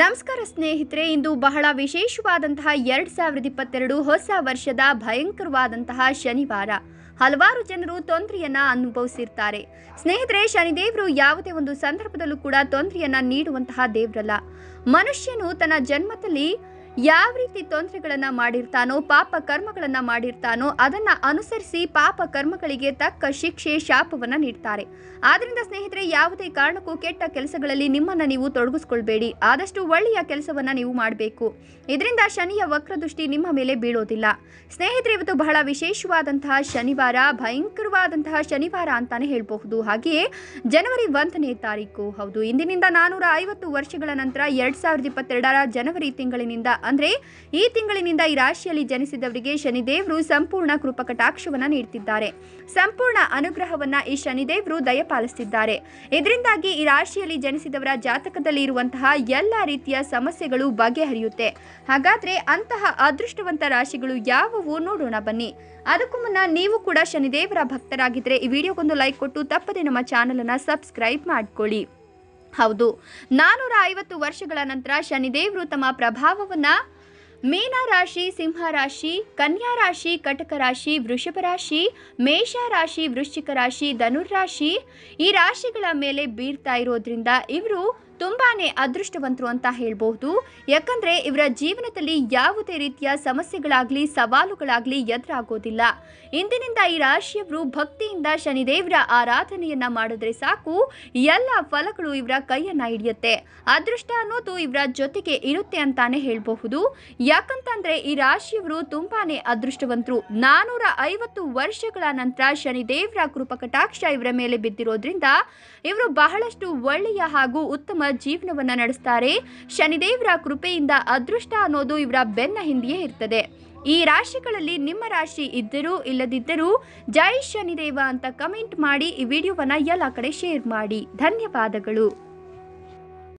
ನಮಸ್ಕಾರ ಸ್ನೇಹಿತರೆ ಇಂದು ಬಹಳ ವಿಶೇಷವಾದಂತಹ ಎರಡು ಸಾವಿರದ ಇಪ್ಪತ್ತೆರಡು ಹೊಸ ವರ್ಷದ ಭಯಂಕರವಾದಂತಹ ಶನಿವಾರ ಹಲವಾರು ಜನರು ತೊಂದರೆಯನ್ನ ಅನುಭವಿಸಿರ್ತಾರೆ ಸ್ನೇಹಿತರೆ ಶನಿದೇವರು ಯಾವುದೇ ಒಂದು ಸಂದರ್ಭದಲ್ಲೂ ಕೂಡ ತೊಂದರೆಯನ್ನ ನೀಡುವಂತಹ ದೇವರಲ್ಲ ಮನುಷ್ಯನು ತನ್ನ ಜನ್ಮದಲ್ಲಿ ಯಾವ ರೀತಿ ತೊಂದರೆಗಳನ್ನು ಮಾಡಿರ್ತಾನೋ ಪಾಪ ಕರ್ಮಗಳನ್ನು ಮಾಡಿರ್ತಾನೋ ಅದನ್ನು ಅನುಸರಿಸಿ ಪಾಪ ಕರ್ಮಗಳಿಗೆ ತಕ್ಕ ಶಿಕ್ಷೆ ಶಾಪವನ್ನು ನೀಡ್ತಾರೆ ಆದ್ದರಿಂದ ಸ್ನೇಹಿತರೆ ಯಾವುದೇ ಕಾರಣಕ್ಕೂ ಕೆಟ್ಟ ಕೆಲಸಗಳಲ್ಲಿ ನಿಮ್ಮನ್ನು ನೀವು ತೊಡಗಿಸ್ಕೊಳ್ಬೇಡಿ ಆದಷ್ಟು ಒಳ್ಳೆಯ ಕೆಲಸವನ್ನು ನೀವು ಮಾಡಬೇಕು ಇದರಿಂದ ಶನಿಯ ವಕ್ರದೃಷ್ಟಿ ನಿಮ್ಮ ಮೇಲೆ ಬೀಳೋದಿಲ್ಲ ಸ್ನೇಹಿತರೆ ಇವತ್ತು ಬಹಳ ವಿಶೇಷವಾದಂತಹ ಶನಿವಾರ ಭಯಂಕರ ಶುರುವಾದಂತಹ ಶನಿವಾರ ಅಂತಾನೆ ಹೇಳಬಹುದು ಹಾಗೆಯೇ ಜನವರಿ ಒಂದನೇ ತಾರೀಕು ಹೌದು ಇಂದಿನಿಂದ ನಾನೂರ ಐವತ್ತು ವರ್ಷಗಳ ನಂತರ ಎರಡ್ ಸಾವಿರದ ಇಪ್ಪತ್ತೆರಡರ ಜನವರಿ ತಿಂಗಳಿನಿಂದ ಅಂದ್ರೆ ಈ ತಿಂಗಳಿನಿಂದ ಈ ರಾಶಿಯಲ್ಲಿ ಜನಿಸಿದವರಿಗೆ ಶನಿದೇವರು ಸಂಪೂರ್ಣ ಕೃಪಕಟಾಕ್ಷವನ್ನು ನೀಡುತ್ತಿದ್ದಾರೆ ಸಂಪೂರ್ಣ ಅನುಗ್ರಹವನ್ನ ಈ ಶನಿದೇವರು ದಯಪಾಲಿಸುತ್ತಿದ್ದಾರೆ ಇದರಿಂದಾಗಿ ಈ ರಾಶಿಯಲ್ಲಿ ಜನಿಸಿದವರ ಜಾತಕದಲ್ಲಿ ಇರುವಂತಹ ಎಲ್ಲ ರೀತಿಯ ಸಮಸ್ಯೆಗಳು ಬಗೆಹರಿಯುತ್ತೆ ಹಾಗಾದ್ರೆ ಅಂತಹ ಅದೃಷ್ಟವಂತ ರಾಶಿಗಳು ಯಾವುವು ನೋಡೋಣ ಬನ್ನಿ ಅದಕ್ಕೂ ಮುನ್ನ ನೀವು ಕೂಡ ಶನಿದೇವರ ಭಕ್ತ ಆಸಕ್ತರಾಗಿದ್ದರೆ ಈ ವಿಡಿಯೋಗೊಂದು ಲೈಕ್ ಕೊಟ್ಟು ತಪ್ಪದೆ ನಮ್ಮ ಚಾನಲನ್ನು ಸಬ್ಸ್ಕ್ರೈಬ್ ಮಾಡಿಕೊಳ್ಳಿ ಹೌದು ನಾನ್ನೂರ ಐವತ್ತು ವರ್ಷಗಳ ನಂತರ ಶನಿದೇವರು ತಮ್ಮ ಪ್ರಭಾವವನ್ನು ಮೀನ ರಾಶಿ ಸಿಂಹ ರಾಶಿ ಕನ್ಯಾ ರಾಶಿ ಕಟಕ ರಾಶಿ ವೃಷಭ ರಾಶಿ ಮೇಷ ರಾಶಿ ವೃಶ್ಚಿಕ ರಾಶಿ ಧನುರ್ ರಾಶಿ ಈ ರಾಶಿಗಳ ಮೇಲೆ ಬೀರ್ತಾ ಇರೋದ್ರಿಂದ ಇವರು ತುಂಬಾನೇ ಅದೃಷ್ಟವಂತರು ಅಂತ ಹೇಳಬಹುದು ಯಾಕಂದ್ರೆ ಇವರ ಜೀವನದಲ್ಲಿ ಯಾವುದೇ ರೀತಿಯ ಸಮಸ್ಯೆಗಳಾಗ್ಲಿ ಸವಾಲುಗಳಾಗ್ಲಿ ಎದುರಾಗೋದಿಲ್ಲ ಇಂದಿನಿಂದ ಈ ರಾಶಿಯವರು ಭಕ್ತಿಯಿಂದ ಶನಿದೇವರ ಆರಾಧನೆಯನ್ನ ಮಾಡಿದ್ರೆ ಸಾಕು ಎಲ್ಲ ಫಲಗಳು ಇವರ ಕೈಯನ್ನ ಹಿಡಿಯುತ್ತೆ ಅದೃಷ್ಟ ಅನ್ನೋದು ಇವರ ಜೊತೆಗೆ ಇರುತ್ತೆ ಅಂತಾನೆ ಹೇಳಬಹುದು ಯಾಕಂತಂದ್ರೆ ಈ ರಾಶಿಯವರು ತುಂಬಾನೇ ಅದೃಷ್ಟವಂತರು ನಾನೂರ ಐವತ್ತು ವರ್ಷಗಳ ನಂತರ ಶನಿದೇವರ ಕೃಪಕಟಾಕ್ಷ ಇವರ ಮೇಲೆ ಬಿದ್ದಿರೋದ್ರಿಂದ ಇವರು ಬಹಳಷ್ಟು ಒಳ್ಳೆಯ ಹಾಗೂ ಉತ್ತಮ ಜೀವನವನ್ನ ನಡೆಸ್ತಾರೆ ಶನಿದೇವರ ಕೃಪೆಯಿಂದ ಅದೃಷ್ಟ ಅನ್ನೋದು ಇವರ ಬೆನ್ನ ಹಿಂದೆಯೇ ಇರ್ತದೆ ಈ ರಾಶಿಗಳಲ್ಲಿ ನಿಮ್ಮ ರಾಶಿ ಇದ್ದರೂ ಇಲ್ಲದಿದ್ದರೂ ಜೈ ಶನಿದೇವ ಅಂತ ಕಮೆಂಟ್ ಮಾಡಿ ಈ ವಿಡಿಯೋವನ್ನು ಎಲ್ಲ ಕಡೆ ಶೇರ್ ಮಾಡಿ ಧನ್ಯವಾದಗಳು